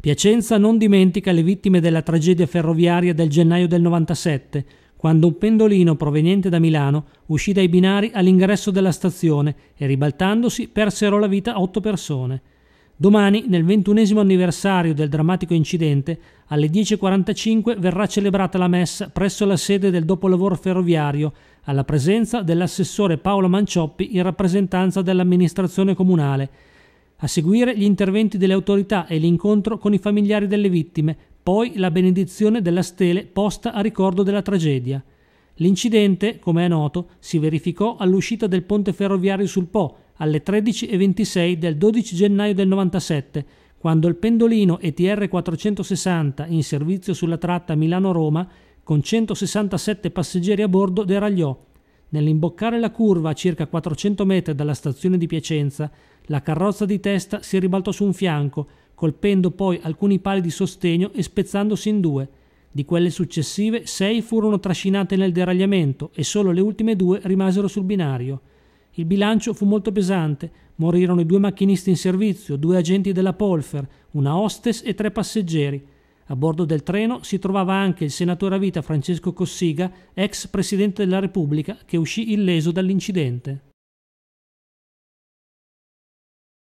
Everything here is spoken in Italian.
Piacenza non dimentica le vittime della tragedia ferroviaria del gennaio del 97, quando un pendolino proveniente da Milano uscì dai binari all'ingresso della stazione e ribaltandosi persero la vita otto persone. Domani, nel ventunesimo anniversario del drammatico incidente, alle 10.45 verrà celebrata la messa presso la sede del dopolavoro ferroviario, alla presenza dell'assessore Paolo Mancioppi in rappresentanza dell'amministrazione comunale a seguire gli interventi delle autorità e l'incontro con i familiari delle vittime, poi la benedizione della stele posta a ricordo della tragedia. L'incidente, come è noto, si verificò all'uscita del ponte ferroviario sul Po alle 13.26 del 12 gennaio del 97, quando il pendolino ETR 460 in servizio sulla tratta Milano-Roma, con 167 passeggeri a bordo, deragliò, Nell'imboccare la curva a circa 400 metri dalla stazione di Piacenza, la carrozza di testa si ribaltò su un fianco, colpendo poi alcuni pali di sostegno e spezzandosi in due. Di quelle successive, sei furono trascinate nel deragliamento e solo le ultime due rimasero sul binario. Il bilancio fu molto pesante, morirono i due macchinisti in servizio, due agenti della Polfer, una hostess e tre passeggeri. A bordo del treno si trovava anche il senatore a vita Francesco Cossiga, ex presidente della Repubblica, che uscì illeso dall'incidente.